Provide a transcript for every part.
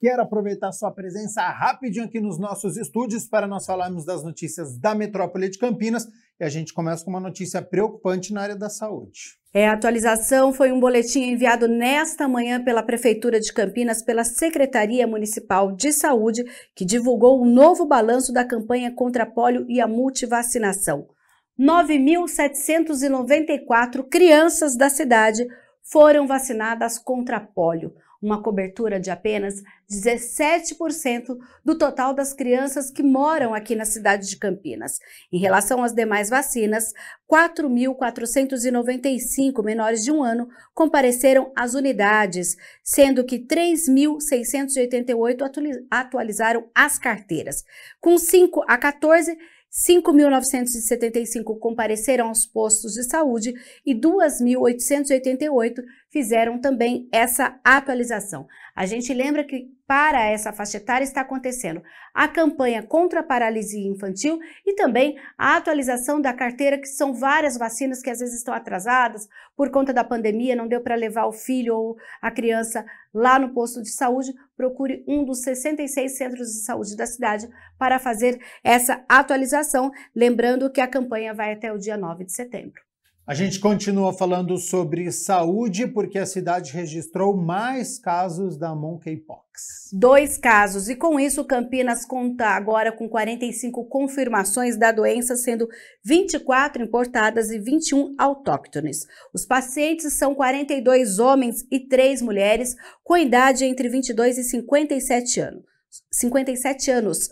Quero aproveitar sua presença rapidinho aqui nos nossos estúdios para nós falarmos das notícias da metrópole de Campinas e a gente começa com uma notícia preocupante na área da saúde. É, a atualização foi um boletim enviado nesta manhã pela Prefeitura de Campinas pela Secretaria Municipal de Saúde, que divulgou um novo balanço da campanha contra a polio e a multivacinação. 9.794 crianças da cidade foram vacinadas contra a polio uma cobertura de apenas 17% do total das crianças que moram aqui na cidade de Campinas. Em relação às demais vacinas, 4.495 menores de um ano compareceram às unidades, sendo que 3.688 atualizaram as carteiras. Com 5 a 14, 5.975 compareceram aos postos de saúde e 2.888 fizeram também essa atualização. A gente lembra que para essa faixa etária está acontecendo a campanha contra a paralisia infantil e também a atualização da carteira, que são várias vacinas que às vezes estão atrasadas por conta da pandemia, não deu para levar o filho ou a criança lá no posto de saúde. Procure um dos 66 centros de saúde da cidade para fazer essa atualização. Lembrando que a campanha vai até o dia 9 de setembro. A gente continua falando sobre saúde porque a cidade registrou mais casos da monkeypox. Dois casos e com isso Campinas conta agora com 45 confirmações da doença, sendo 24 importadas e 21 autóctones. Os pacientes são 42 homens e 3 mulheres com idade entre 22 e 57 anos. 57 anos.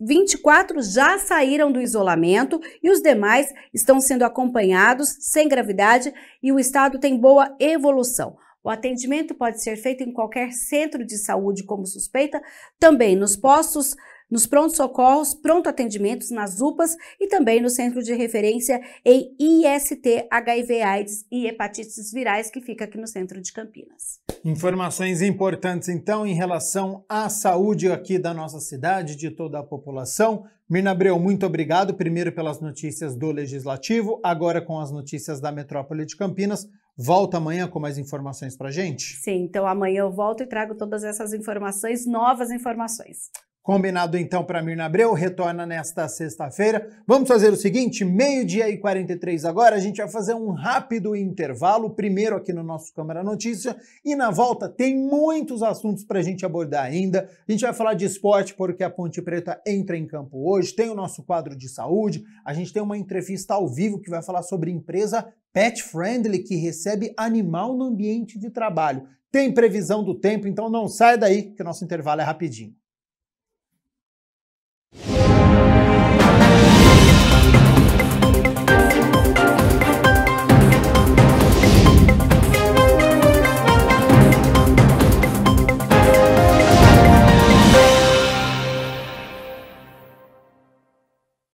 24 já saíram do isolamento e os demais estão sendo acompanhados sem gravidade e o estado tem boa evolução. O atendimento pode ser feito em qualquer centro de saúde como suspeita, também nos postos, nos prontos-socorros, pronto-atendimentos, nas UPAs e também no centro de referência em IST, HIV, AIDS e hepatites virais que fica aqui no centro de Campinas. Informações importantes então em relação à saúde aqui da nossa cidade, de toda a população. Mirna Abreu, muito obrigado primeiro pelas notícias do Legislativo, agora com as notícias da metrópole de Campinas. Volta amanhã com mais informações para gente? Sim, então amanhã eu volto e trago todas essas informações, novas informações. Combinado então para Mirna Abreu, retorna nesta sexta-feira. Vamos fazer o seguinte: meio-dia e 43 agora, a gente vai fazer um rápido intervalo, primeiro aqui no nosso Câmara Notícia, e na volta tem muitos assuntos para a gente abordar ainda. A gente vai falar de esporte, porque a Ponte Preta entra em campo hoje, tem o nosso quadro de saúde, a gente tem uma entrevista ao vivo que vai falar sobre empresa pet friendly que recebe animal no ambiente de trabalho. Tem previsão do tempo, então não sai daí que o nosso intervalo é rapidinho.